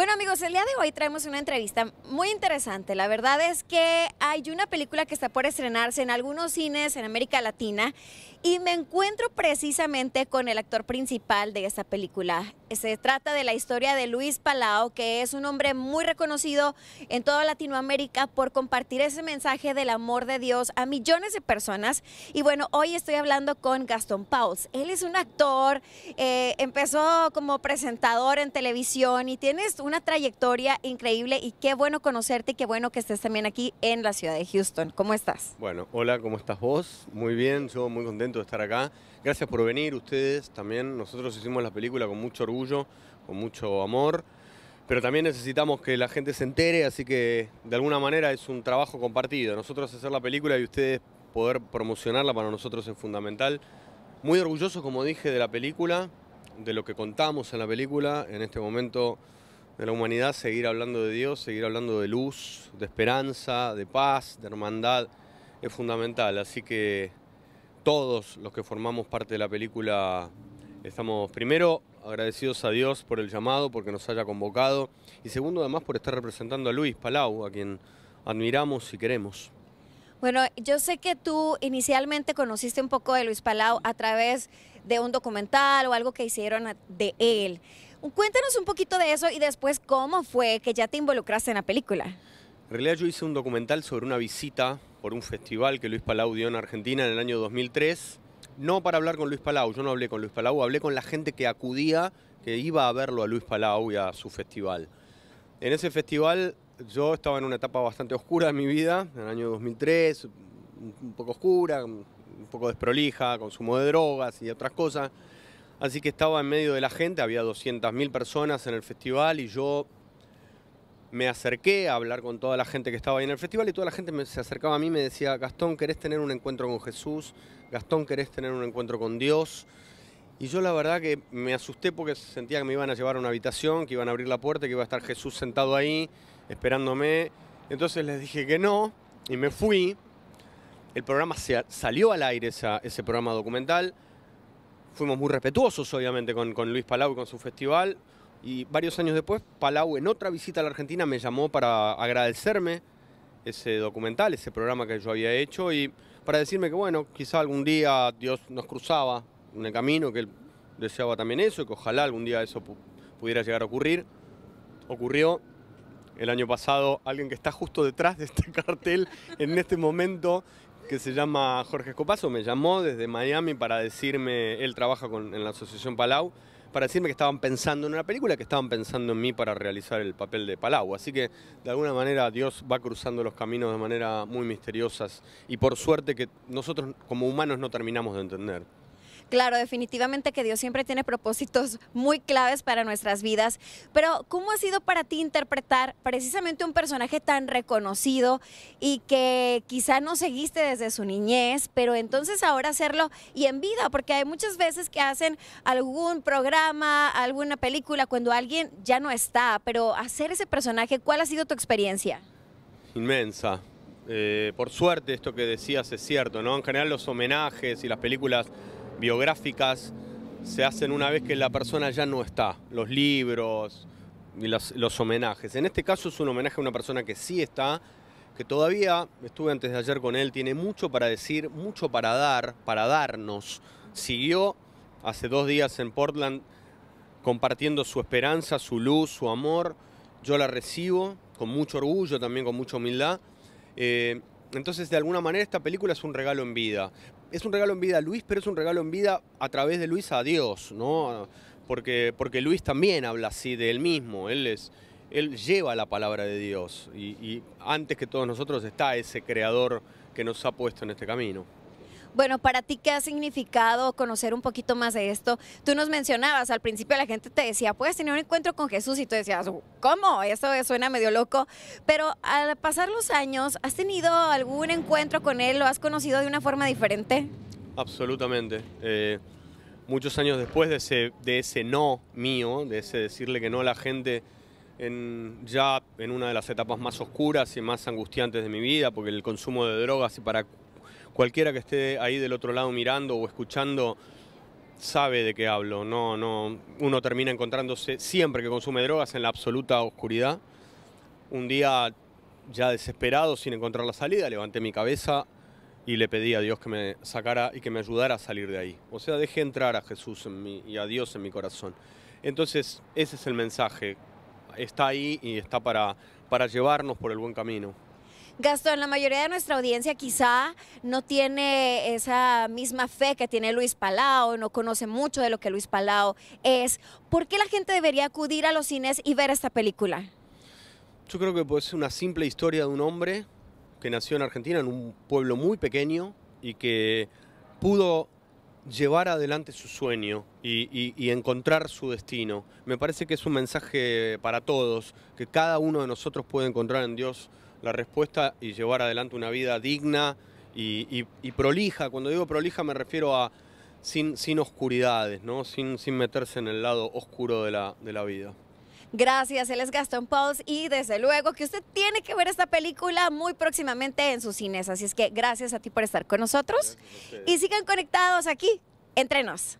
Bueno amigos, el día de hoy traemos una entrevista muy interesante. La verdad es que hay una película que está por estrenarse en algunos cines en América Latina y me encuentro precisamente con el actor principal de esta película. Se trata de la historia de Luis Palao, que es un hombre muy reconocido en toda Latinoamérica por compartir ese mensaje del amor de Dios a millones de personas. Y bueno, hoy estoy hablando con Gastón Pauls. Él es un actor, eh, empezó como presentador en televisión y tienes una trayectoria increíble y qué bueno conocerte y qué bueno que estés también aquí en la ciudad de Houston. ¿Cómo estás? Bueno, hola, ¿cómo estás vos? Muy bien, yo muy contento de estar acá. Gracias por venir ustedes también. Nosotros hicimos la película con mucho orgullo con mucho amor. Pero también necesitamos que la gente se entere, así que de alguna manera es un trabajo compartido. Nosotros hacer la película y ustedes poder promocionarla para nosotros es fundamental. Muy orgulloso, como dije, de la película, de lo que contamos en la película. En este momento de la humanidad, seguir hablando de Dios, seguir hablando de luz, de esperanza, de paz, de hermandad, es fundamental. Así que todos los que formamos parte de la película Estamos primero agradecidos a Dios por el llamado, porque nos haya convocado, y segundo además por estar representando a Luis Palau, a quien admiramos y queremos. Bueno, yo sé que tú inicialmente conociste un poco de Luis Palau a través de un documental o algo que hicieron de él. Cuéntanos un poquito de eso y después cómo fue que ya te involucraste en la película. En realidad yo hice un documental sobre una visita por un festival que Luis Palau dio en Argentina en el año 2003 no para hablar con Luis Palau, yo no hablé con Luis Palau, hablé con la gente que acudía, que iba a verlo a Luis Palau y a su festival. En ese festival yo estaba en una etapa bastante oscura de mi vida, en el año 2003, un poco oscura, un poco desprolija, consumo de drogas y otras cosas. Así que estaba en medio de la gente, había 200.000 personas en el festival y yo me acerqué a hablar con toda la gente que estaba ahí en el festival y toda la gente se acercaba a mí y me decía, Gastón, ¿querés tener un encuentro con Jesús? Gastón, ¿querés tener un encuentro con Dios? Y yo la verdad que me asusté porque sentía que me iban a llevar a una habitación, que iban a abrir la puerta, que iba a estar Jesús sentado ahí esperándome. Entonces les dije que no y me fui. El programa se, salió al aire, ese programa documental. Fuimos muy respetuosos, obviamente, con Luis Palau y con su festival y varios años después, Palau en otra visita a la Argentina me llamó para agradecerme ese documental, ese programa que yo había hecho y para decirme que bueno, quizá algún día Dios nos cruzaba en el camino, que él deseaba también eso, y que ojalá algún día eso pudiera llegar a ocurrir. Ocurrió el año pasado alguien que está justo detrás de este cartel en este momento, que se llama Jorge Escopazo, me llamó desde Miami para decirme, él trabaja con, en la Asociación Palau, para decirme que estaban pensando en una película, que estaban pensando en mí para realizar el papel de Palau. Así que de alguna manera Dios va cruzando los caminos de manera muy misteriosas y por suerte que nosotros como humanos no terminamos de entender. Claro, definitivamente que Dios siempre tiene propósitos muy claves para nuestras vidas, pero ¿cómo ha sido para ti interpretar precisamente un personaje tan reconocido y que quizá no seguiste desde su niñez, pero entonces ahora hacerlo y en vida? Porque hay muchas veces que hacen algún programa, alguna película cuando alguien ya no está, pero hacer ese personaje, ¿cuál ha sido tu experiencia? Inmensa. Eh, por suerte esto que decías es cierto, ¿no? En general los homenajes y las películas biográficas se hacen una vez que la persona ya no está, los libros y los, homenajes. En este caso es un homenaje a una persona que sí está, que todavía, estuve antes de ayer con él, tiene mucho para decir, mucho para dar, para darnos. Siguió hace dos días en Portland compartiendo su esperanza, su luz, su amor. Yo la recibo con mucho orgullo, también con mucha humildad. Eh, entonces, de alguna manera, esta película es un regalo en vida es un regalo en vida a Luis, pero es un regalo en vida a través de Luis a Dios, ¿no? Porque, porque Luis también habla así de él mismo, él, es, él lleva la palabra de Dios y antes que todos nosotros está ese creador que nos ha puesto en este camino. Bueno, para ti, ¿qué ha significado conocer un poquito más de esto? Tú nos mencionabas, al principio la gente te decía, puedes tener un encuentro con Jesús y tú decías, uh, ¿cómo? Eso suena medio loco. Pero al pasar los años, ¿has tenido algún encuentro con Él? ¿Lo has conocido de una forma diferente? Absolutamente. Eh, muchos años después de ese, de ese no mío, de ese decirle que no a la gente en, ya en una de las etapas más oscuras y más angustiantes de mi vida, porque el consumo de drogas y para cualquiera que esté ahí del otro lado mirando o escuchando sabe de qué hablo. No, no, uno termina encontrándose siempre que consume drogas en la absoluta oscuridad. Un día ya desesperado, sin encontrar la salida, levanté mi cabeza y le pedí a Dios que me sacara y que me ayudara a salir de ahí. O sea, dejé entrar a Jesús en y a Dios en mi corazón. Entonces, ese es el mensaje. Está ahí y está para, para llevarnos por el buen camino. Gastón, la mayoría de nuestra audiencia quizá no tiene esa misma fe que tiene Luis Palau, no conoce mucho de lo que Luis Palau es. ¿Por qué la gente debería acudir a los cines y ver esta película? Yo creo que puede ser una simple historia de un hombre que nació en Argentina, en un pueblo muy pequeño, y que pudo llevar adelante su sueño y, y, encontrar su destino. Me parece que es un mensaje para todos, que cada uno de nosotros puede encontrar en Dios la respuesta y llevar adelante una vida digna y, prolija. Cuando digo prolija me refiero a sin, sin oscuridades, ¿no? sin, sin meterse en el lado oscuro de la, de la vida. Gracias, él es Gaston Pauls y desde luego que usted tiene que ver esta película muy próximamente en sus cines. Así es que gracias a ti por estar con nosotros y sigan conectados aquí, entre nos.